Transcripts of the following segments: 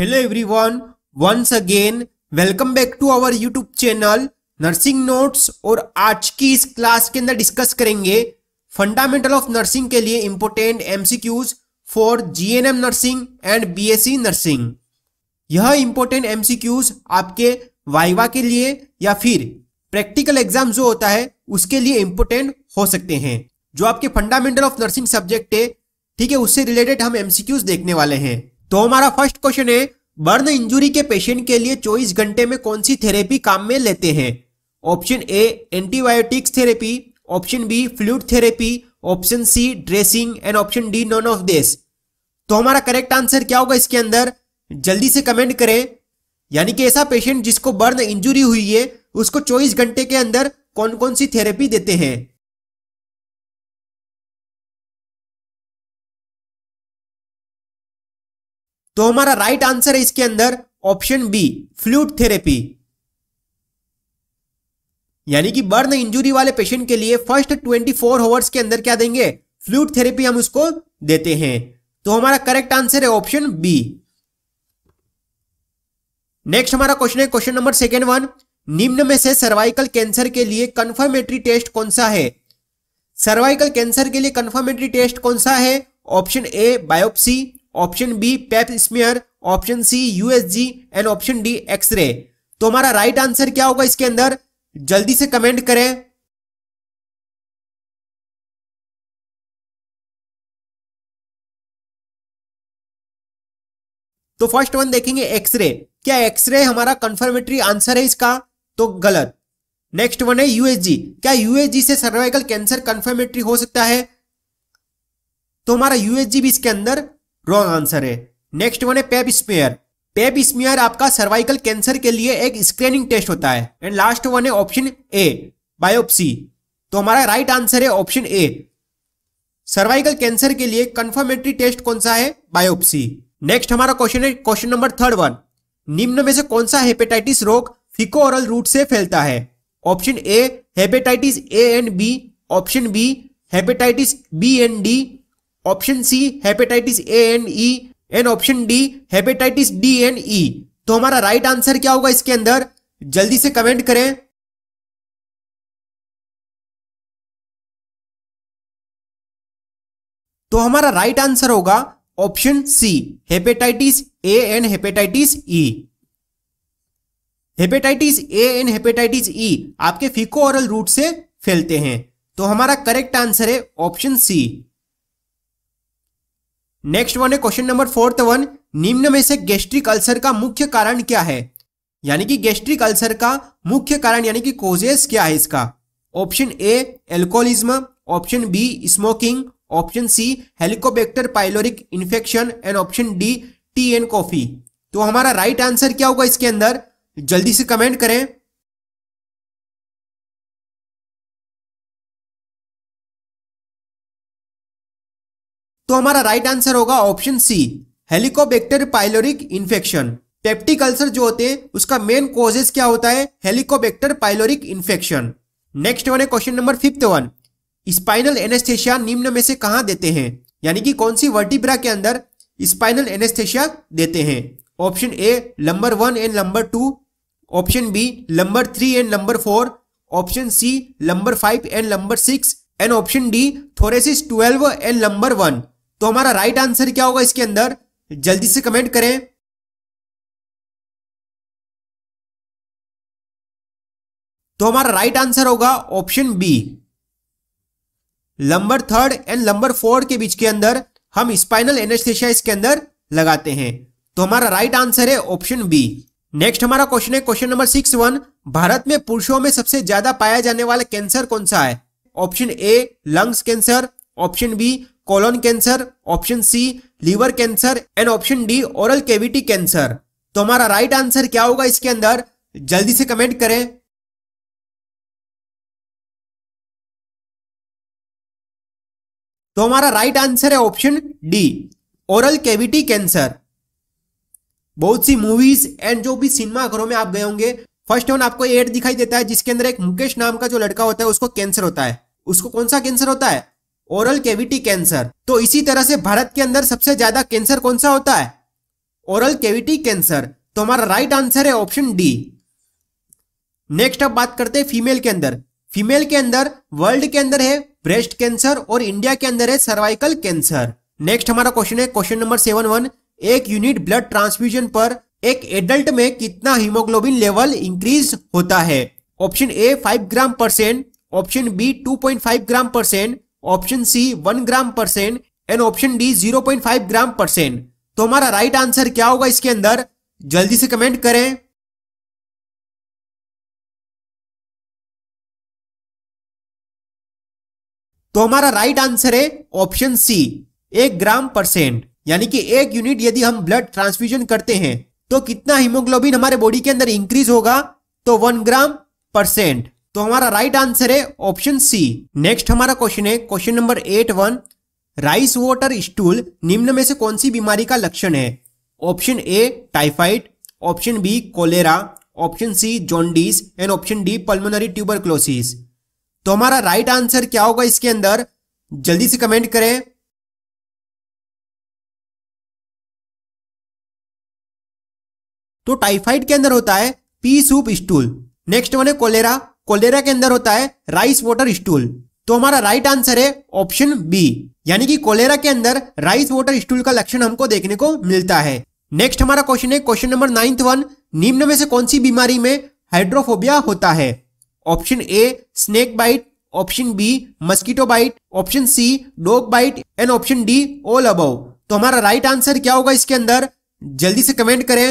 hello everyone once again welcome back to our YouTube channel nursing notes और आज की इस क्लास के अंदर डिस्कस करेंगे फंडामेंटल ऑफ नर्सिंग के लिए important MCQs for GNM nursing and BSc nursing यह इंपोर्टेंट एमसीक्यूज आपके वाइवा के लिए या फिर प्रैक्टिकल एग्जाम जो होता है उसके लिए इंपोर्टेंट हो सकते हैं जो आपके फंडामेंटल ऑफ नर्सिंग सब्जेक्ट है ठीक है उससे रिलेटेड हम एमसीक्यूज देखने वाले हैं तो हमारा फर्स्ट क्वेश्चन है बर्न इंजुरी के पेशेंट के लिए 24 घंटे में कौन सी थेरेपी काम में लेते हैं option A antibiotics therapy option B fluid therapy option C dressing and option D none of this तो हमारा करेक्ट आंसर क्या होगा इसके अंदर जल्दी से कमेंट करें यानी कि ऐसा पेशेंट जिसको बर्न इंजुरी हुई है उसको चौबीस घंटे के अंदर कौन कौन सी थेरेपी देते हैं तो हमारा राइट आंसर है इसके अंदर ऑप्शन बी फ्लूट थेरेपी यानी कि बर्न इंजुरी वाले पेशेंट के लिए फर्स्ट 24 आवर्स के अंदर क्या देंगे फ्लूट थेरेपी हम उसको देते हैं तो हमारा करेक्ट आंसर है ऑप्शन बी नेक्स्ट हमारा क्वेश्चन है क्वेश्चन नंबर सेकेंड वन निम्न में से सर्वाइकल कैंसर के लिए कंफर्मेटरी टेस्ट कौन सा है सर्वाइकल कैंसर के लिए कंफर्मेटरी टेस्ट कौन सा है option A biopsy option B pap smear option C USG and option D x ray तो हमारा राइट आंसर क्या होगा इसके अंदर जल्दी से कमेंट करें तो फर्स्ट वन देखेंगे एक्सरे क्या एक्सरे हमारा कंफर्मेटरी आंसर है इसका तो गलत नेक्स्ट वन है यूएसजी क्या यूएसजी से सर्वाइकल कैंसर कंफर्मेटरी हो सकता है तो हमारा यूएसजी भी इसके अंदर रॉन्ग आंसर है नेक्स्ट वन है पेप स्मेयर पेप स्मेयर आपका सर्वाइकल कैंसर के लिए एक स्क्रीनिंग टेस्ट होता है एंड लास्ट वन है ऑप्शन ए बायोप्सी तो हमारा राइट आंसर है ऑप्शन ए सर्वाइकल कैंसर के लिए कंफर्मेटरी टेस्ट कौन सा है बायोप्सी नेक्स्ट हमारा क्वेश्चन है क्वेश्चन नंबर थर्ड वन निम्न में से कौन सा हेपेटाइटिस रोग फिको ओरल रूट से फैलता है option A hepatitis A and B option B hepatitis B and D option C hepatitis A and E and option D hepatitis D and E तो हमारा राइट आंसर क्या होगा इसके अंदर जल्दी से कमेंट करें तो हमारा राइट आंसर होगा option C hepatitis A and hepatitis E hepatitis A and hepatitis E आपके फिको ओरल रूट से फैलते हैं तो हमारा करेक्ट आंसर है ऑप्शन सी नेक्स्ट वन है क्वेश्चन नंबर फोर्थ वन निम्न में से गैस्ट्रिक अल्सर का मुख्य कारण क्या है यानी कि गैस्ट्रिक अल्सर का मुख्य कारण यानी कि कोजेस क्या है इसका option A alcoholism option B smoking option C helicobacter pyloric infection and option D tea and coffee तो हमारा राइट right आंसर क्या होगा इसके अंदर जल्दी से कमेंट करें तो हमारा राइट आंसर होगा option C helicobacter pyloric infection peptic ulcer जो होते हैं उसका मेन कॉजेस क्या होता है helicobacter pyloric infection next one है question number fifth one spinal anaesthesia निम्न में से कहा देते हैं यानी कि कौन सी वर्टिब्रा के अंदर स्पाइनल एनेस्थेशिया देते हैं option A number one and number two option B number three and number four option C number five and number six and option D thoracic twelve and number one तो हमारा right answer क्या होगा इसके अंदर जल्दी से comment करें तो हमारा राइट आंसर होगा option B lumbar third and lumbar fourth के बीच के अंदर हम स्पाइनल एनेस्थेशिया इसके अंदर लगाते हैं तो हमारा राइट आंसर है ऑप्शन बी नेक्स्ट हमारा क्वेश्चन है question number six one Bharat में पुरुषों में सबसे ज्यादा पाया जाने वाला कैंसर कौन सा है option A lungs cancer option B colon cancer option C liver cancer and option D oral cavity cancer तो हमारा राइट आंसर क्या होगा इसके अंदर जल्दी से कमेंट करें तो हमारा राइट आंसर है option D oral cavity cancer बहुत सी मूवीज एंड जो भी सिनेमा घरों में आप गए होंगे फर्स्ट वन आपको एड दिखाई देता है जिसके अंदर एक मुकेश नाम का जो लड़का होता है उसको कैंसर होता है उसको कौन सा कैंसर होता है ओरल कैविटी कैंसर तो इसी तरह से भारत के अंदर सबसे ज्यादा कैंसर कौन सा होता है ओरल कैविटी कैंसर तो हमारा राइट आंसर है ऑप्शन डी नेक्स्ट अब बात करते हैं फीमेल के अंदर फीमेल के अंदर वर्ल्ड के अंदर है ब्रेस्ट कैंसर और इंडिया के अंदर है सर्वाइकल कैंसर नेक्स्ट हमारा क्वेश्चन है क्वेश्चन नंबर सेवन वन एक यूनिट ब्लड ट्रांसफ्यूजन पर एक एडल्ट में कितना हीमोग्लोबिन लेवल इंक्रीज होता है option A five gram percent option B five gram percent option C one gram percent and option D zero point five gram percent तो हमारा right answer क्या होगा इसके अंदर जल्दी से कमेंट करें तो हमारा राइट आंसर है ऑप्शन सी एक ग्राम परसेंट यानी कि एक यूनिट यदि हम ब्लड ट्रांसफ्यूजन करते हैं तो कितना हीमोग्लोबिन हमारे बॉडी के अंदर इंक्रीज होगा तो वन ग्राम परसेंट तो हमारा राइट आंसर है ऑप्शन सी नेक्स्ट हमारा क्वेश्चन है question number eight one rice water stool निम्न में से कौन सी बीमारी का लक्षण है option A typhoid option B cholera option C jaundice and option D pulmonary tuber तो हमारा राइट आंसर क्या होगा इसके अंदर जल्दी से कमेंट करें तो टाइफाइड के अंदर होता है pea soup stool next one है कोलेरा कोलेरा के अंदर होता है राइस वाटर स्टूल तो हमारा राइट आंसर है ऑप्शन बी यानी कि कोलेरा के अंदर राइस वाटर स्टूल का लक्षण हमको देखने को मिलता है नेक्स्ट हमारा क्वेश्चन है क्वेश्चन नंबर नाइन्थ वन निम्न में से कौन सी बीमारी में हाइड्रोफोबिया होता है option A snake bite option B mosquito bite option C dog bite and option D all अब तो हमारा राइट आंसर क्या होगा इसके अंदर जल्दी से कमेंट करें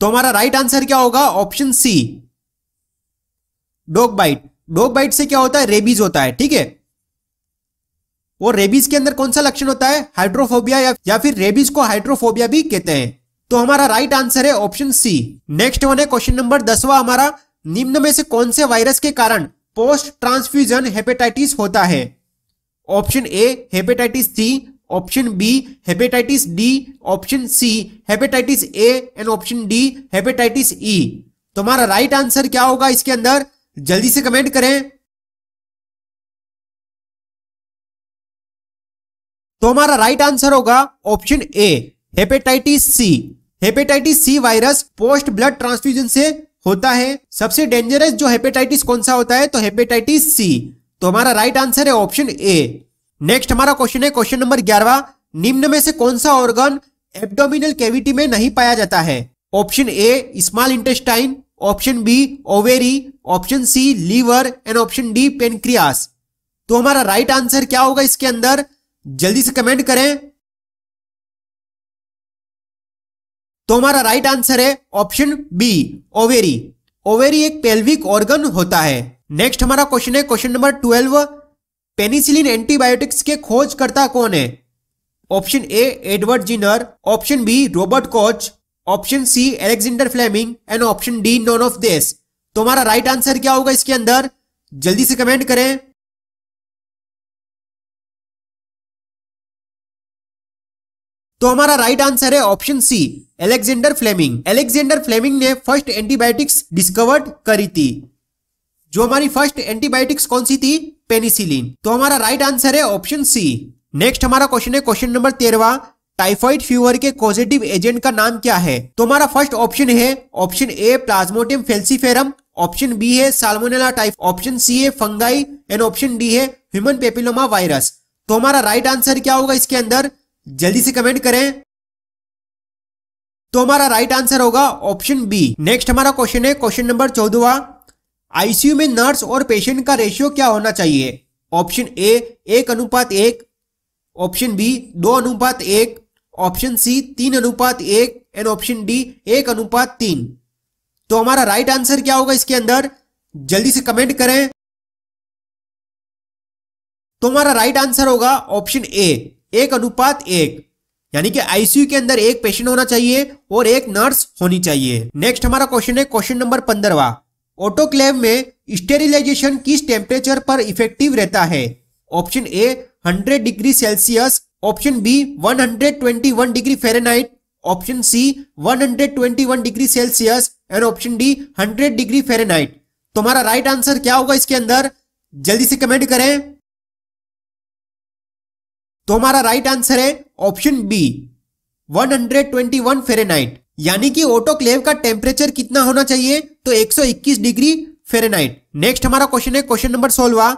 तो हमारा राइट आंसर क्या होगा option C dog bite dog bite से क्या होता है रेबीज होता है ठीक है और रेबीज के अंदर कौन सा लक्षण होता है हाइड्रोफोबिया या, या फिर रेबीज को हाइड्रोफोबिया भी कहते हैं तो हमारा राइट आंसर है ऑप्शन सी नेक्स्ट वन है क्वेश्चन नंबर दसवा हमारा निम्न में से कौन से वायरस के कारण पोस्ट ट्रांसफ्यूजन हेपेटाइटिस होता है option A hepatitis C option B hepatitis D option C hepatitis A and option D hepatitis E तो हमारा राइट आंसर क्या होगा इसके अंदर जल्दी से कमेंट करें तो हमारा राइट आंसर होगा option A hepatitis C hepatitis C virus post blood transfusion से होता है सबसे डेंजरस जो हेपेटाइटिस कौन सा होता है तो हेपेटाइटिस सी तो हमारा राइट आंसर है ऑप्शन ए नेक्स्ट हमारा क्वेश्चन है क्वेश्चन नंबर ग्यारह निम्न में से कौन सा ऑर्गन एब्डोमिनल कैविटी में नहीं पाया जाता है option A small intestine option B ovary option C liver and option D pancreas तो हमारा राइट आंसर क्या होगा इसके अंदर जल्दी से कमेंट करें तो हमारा राइट आंसर है ऑप्शन बी ओवेरी ओवेरी एक पेल्विक ऑर्गन होता है नेक्स्ट हमारा क्वेश्चन है question number twelve penicillin antibiotics के खोजकर्ता कौन है option A Edward Jenner option B Robert Koch option C Alexander Fleming and option D none of this हमारा राइट आंसर क्या होगा इसके अंदर जल्दी से कमेंट करें तो हमारा राइट आंसर है option C Alexander Fleming Alexander Fleming ने फर्स्ट एंटीबायोटिक्स डिस्कवर्ड करी थी जो हमारी फर्स्ट एंटीबायोटिक्स कौन सी थी पेनिसिलिन तो हमारा राइट आंसर है ऑप्शन सी नेक्स्ट हमारा क्वेश्चन है क्वेश्चन नंबर तेरवा टाइफाइड फीवर के कॉजेटिव एजेंट का नाम क्या है तो हमारा फर्स्ट ऑप्शन है option A plasmodium falciparum option B है साल्मोनेला टाइप ऑप्शन सी है फंगाई एंड ऑप्शन डी है ह्यूमन पेपिलोमा वायरस तो हमारा राइट आंसर क्या होगा इसके अंदर जल्दी से कमेंट करें तो हमारा राइट आंसर होगा ऑप्शन बी नेक्स्ट हमारा क्वेश्चन है क्वेश्चन नंबर चौदवा आईसीयू में नर्स और पेशेंट का रेशियो क्या होना चाहिए ऑप्शन ए एक अनुपात एक ऑप्शन बी दो अनुपात एक ऑप्शन सी तीन अनुपात एक एंड ऑप्शन डी एक अनुपात तीन तो हमारा राइट आंसर क्या होगा इसके अंदर जल्दी से कमेंट करें तो हमारा राइट आंसर होगा ऑप्शन ए एक अनुपात एक यानी कि आईसीयू के अंदर एक पेशेंट होना चाहिए और एक नर्स होनी चाहिए नेक्स्ट हमारा क्वेश्चन है क्वेश्चन नंबर पंद्रवा ऑटोक्लेव में स्टेरिलाइजेशन किस टेम्परेचर पर इफेक्टिव रहता है option A 100 degree Celsius option B 121 degree Fahrenheit option C 121 degree Celsius and option D 100 degree Fahrenheit तो हमारा राइट आंसर क्या होगा इसके अंदर जल्दी से कमेंट करें तो हमारा राइट आंसर है ऑप्शन बी 121 फ़ारेनहाइट यानी कि ऑटोक्लेव का टेम्परेचर कितना होना चाहिए तो 121 डिग्री फ़ारेनहाइट नेक्स्ट हमारा क्वेश्चन है क्वेश्चन नंबर सोलवा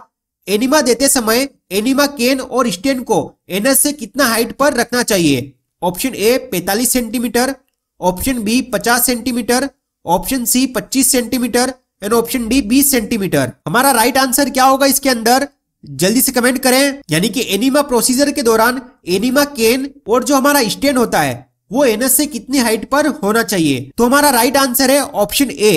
एनिमा देते समय एनिमा केन और स्टेन को एनस से कितना हाइट पर रखना चाहिए option A 45 centimetre option B 50 centimetre option C 25 centimetre and option D 20 centimetre हमारा राइट आंसर क्या होगा इसके अंदर जल्दी से कमेंट करें यानी कि एनिमा प्रोसीजर के दौरान एनिमा केन और जो हमारा स्टेन होता है वो एनस से कितनी हाइट पर होना चाहिए तो हमारा राइट आंसर है ऑप्शन ए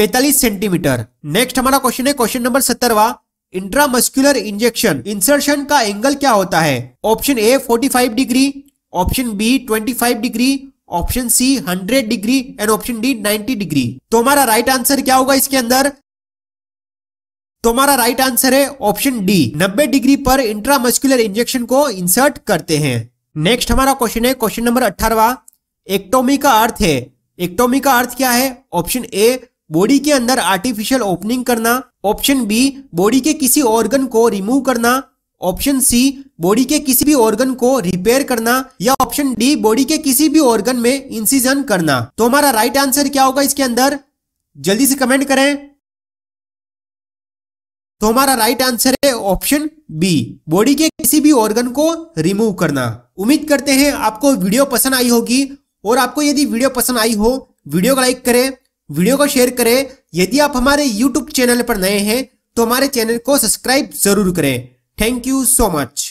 45 सेंटीमीटर नेक्स्ट हमारा क्वेश्चन है क्वेश्चन नंबर सत्तरवा इंट्रामस्कुलर इंजेक्शन इंसर्शन का एंगल क्या होता है option A 45 degree option B 25 degree option C 100 degree and option D 90 degree तो हमारा राइट आंसर क्या होगा इसके अंदर तो हमारा राइट आंसर है ऑप्शन डी 90 डिग्री पर इंट्रामस्कुलर इंजेक्शन को इंसर्ट करते हैं नेक्स्ट हमारा क्वेश्चन है क्वेश्चन नंबर अठारवा एक्टोमी का अर्थ है एक्टोमी का अर्थ क्या है ऑप्शन ए बॉडी के अंदर आर्टिफिशियल ओपनिंग करना ऑप्शन बी बॉडी के किसी ऑर्गन को रिमूव करना ऑप्शन सी बॉडी के किसी भी ऑर्गन को रिपेयर करना या ऑप्शन डी बॉडी के किसी भी ऑर्गन में इंसिजन करना तो हमारा राइट आंसर क्या होगा इसके अंदर जल्दी से कमेंट करें तो हमारा राइट आंसर है ऑप्शन बी बॉडी के किसी भी ऑर्गन को रिमूव करना उम्मीद करते हैं आपको वीडियो पसंद आई होगी और आपको यदि वीडियो पसंद आई हो वीडियो को लाइक करें वीडियो को शेयर करें यदि आप हमारे यूट्यूब चैनल पर नए हैं तो हमारे चैनल को सब्सक्राइब जरूर करें थैंक यू सो मच